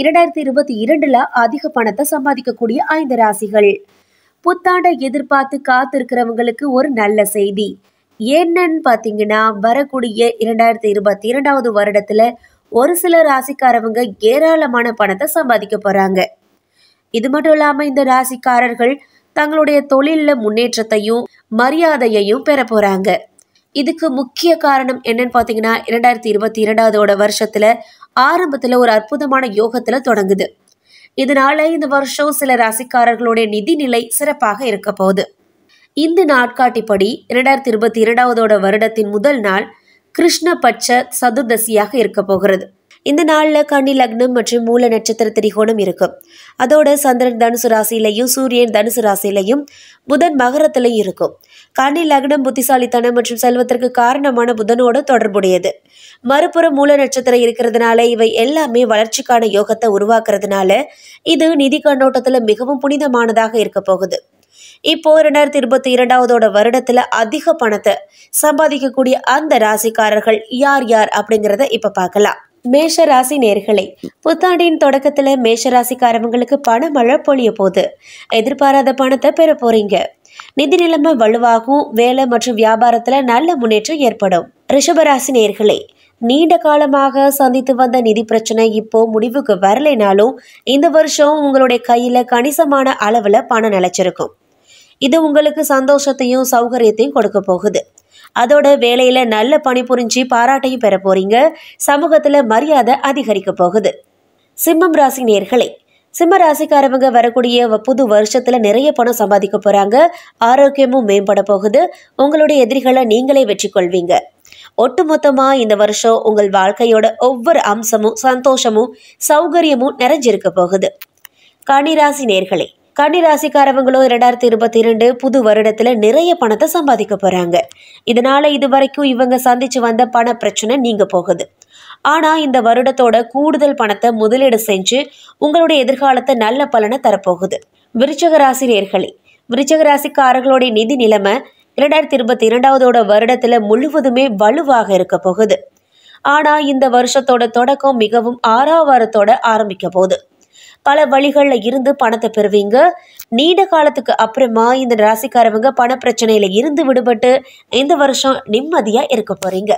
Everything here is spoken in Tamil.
இரண்டாயிரத்தி இருபத்தி இரண்டுல அதிக பணத்தை சம்பாதிக்கக்கூடிய ஐந்து ராசிகள் புத்தாண்டை எதிர்பார்த்து காத்திருக்கிறவங்களுக்கு ஒரு நல்ல செய்தி என்னன்னு பார்த்தீங்கன்னா வரக்கூடிய இரண்டாயிரத்தி இருபத்தி இரண்டாவது வருடத்துல ஒரு சில ராசிக்காரவங்க ஏராளமான பணத்தை சம்பாதிக்க போறாங்க இது மட்டும் இல்லாம இந்த ராசிக்காரர்கள் தங்களுடைய தொழிலில் முன்னேற்றத்தையும் மரியாதையையும் பெற போறாங்க இதுக்கு முக்கிய காரணம் என்னன்னு பார்த்தீங்கன்னா இரண்டாயிரத்தி இருபத்தி இரண்டாவதோட வருஷத்தில் ஆரம்பத்தில் ஒரு அற்புதமான யோகத்தில் தொடங்குது இதனால இந்த வருஷம் சில ராசிக்காரர்களுடைய நிதிநிலை சிறப்பாக இருக்க போகுது இந்த நாட்காட்டிப்படி இரண்டாயிரத்தி இருபத்தி இரண்டாவதோட வருடத்தின் முதல் நாள் கிருஷ்ணபட்ச சதுர்தசியாக இருக்க போகிறது இந்த நாளில் கன்னி லக்னம் மற்றும் மூல நட்சத்திர திரிகோணம் இருக்கும் அதோட சந்திரன் தனுசு ராசியிலையும் சூரியன் தனுசு ராசியிலையும் புதன் மகரத்திலையும் இருக்கும் கன்னி லக்னம் புத்திசாலித்தனம் மற்றும் செல்வத்திற்கு காரணமான புதனோடு தொடர்புடையது மறுபுறம் மூல நட்சத்திரம் இருக்கிறதுனால இவை எல்லாமே வளர்ச்சிக்கான யோகத்தை உருவாக்குறதுனால இது நிதி கண்ணோட்டத்தில் மிகவும் புனிதமானதாக இருக்க போகுது இப்போ இரண்டாயிரத்தி இருபத்தி இரண்டாவதோட வருடத்துல அதிக பணத்தை சம்பாதிக்கக்கூடிய அந்த ராசிக்காரர்கள் யார் யார் அப்படிங்கிறத இப்ப பார்க்கலாம் மேஷராசி நேர்களை புத்தாண்டின் தொடக்கத்தில் மேஷராசிக்காரவங்களுக்கு பண மழை பொழிய போகுது எதிர்பாராத பணத்தை பெற போறீங்க நிதி நிலைமை வலுவாகும் வேலை மற்றும் வியாபாரத்தில் நல்ல முன்னேற்றம் ஏற்படும் ரிஷபராசி நேர்களை நீண்ட காலமாக சந்தித்து வந்த நிதி பிரச்சனை இப்போ முடிவுக்கு வரலைனாலும் இந்த வருஷம் உங்களுடைய கையில் கணிசமான அளவில் பணம் நிலச்சிருக்கும் இது உங்களுக்கு சந்தோஷத்தையும் சௌகரியத்தையும் கொடுக்க போகுது அதோட வேலையில் நல்ல பணிபுரிஞ்சு பாராட்டையும் பெற போகிறீங்க சமூகத்தில் மரியாதை அதிகரிக்க போகுது சிம்மம் ராசி நேர்களை சிம்ம ராசிக்காரவங்க வரக்கூடிய புது வருஷத்தில் நிறைய பணம் சம்பாதிக்க போகிறாங்க ஆரோக்கியமும் மேம்பட போகுது உங்களுடைய எதிரிகளை நீங்களே வெற்றி கொள்வீங்க ஒட்டுமொத்தமாக இந்த வருஷம் உங்கள் வாழ்க்கையோட ஒவ்வொரு அம்சமும் சந்தோஷமும் சௌகரியமும் நிறைஞ்சிருக்க போகுது கனிராசி நேர்களை கன்னி ராசிக்காரவங்களும் இரண்டாயிரத்தி இருபத்தி இரண்டு புது வருடத்தில் நிறைய பணத்தை சம்பாதிக்க போகிறாங்க இதனால் இது வரைக்கும் இவங்க சந்தித்து வந்த பண பிரச்சனை நீங்கள் போகுது ஆனால் இந்த வருடத்தோட கூடுதல் பணத்தை முதலீடு செஞ்சு உங்களுடைய எதிர்காலத்தை நல்ல பலனை தரப்போகுது விருச்சக ராசி நேர்களே விருச்சக ராசிக்காரர்களுடைய நிதி நிலைமை இரண்டாயிரத்தி இருபத்தி இரண்டாவதோட வருடத்தில் முழுவதுமே வலுவாக இருக்க போகுது ஆனால் இந்த வருஷத்தோட தொடக்கம் மிகவும் ஆறாவாரத்தோட ஆரம்பிக்க போகுது பல வழிகளில் இருந்து பணத்தை பெறுவீங்க நீண்ட காலத்துக்கு அப்புறமா இந்த ராசிக்காரவங்க பண பிரச்சனையில இருந்து விடுபட்டு இந்த வருஷம் நிம்மதியா இருக்க போறீங்க